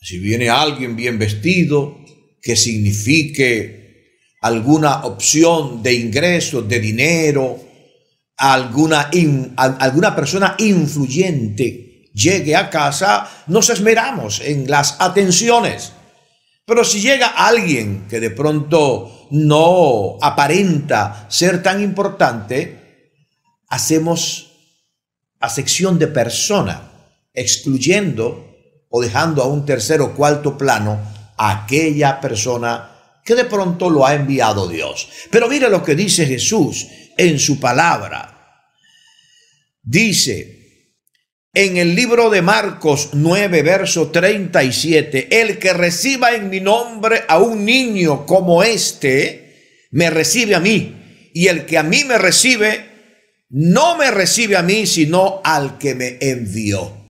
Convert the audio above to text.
Si viene alguien bien vestido que signifique alguna opción de ingresos, de dinero, alguna, alguna persona influyente llegue a casa, nos esmeramos en las atenciones. Pero si llega alguien que de pronto no aparenta ser tan importante, hacemos a sección de persona, excluyendo o dejando a un tercer o cuarto plano aquella persona que de pronto lo ha enviado Dios. Pero mira lo que dice Jesús en su palabra. Dice en el libro de Marcos 9, verso 37, el que reciba en mi nombre a un niño como este, me recibe a mí. Y el que a mí me recibe, no me recibe a mí, sino al que me envió.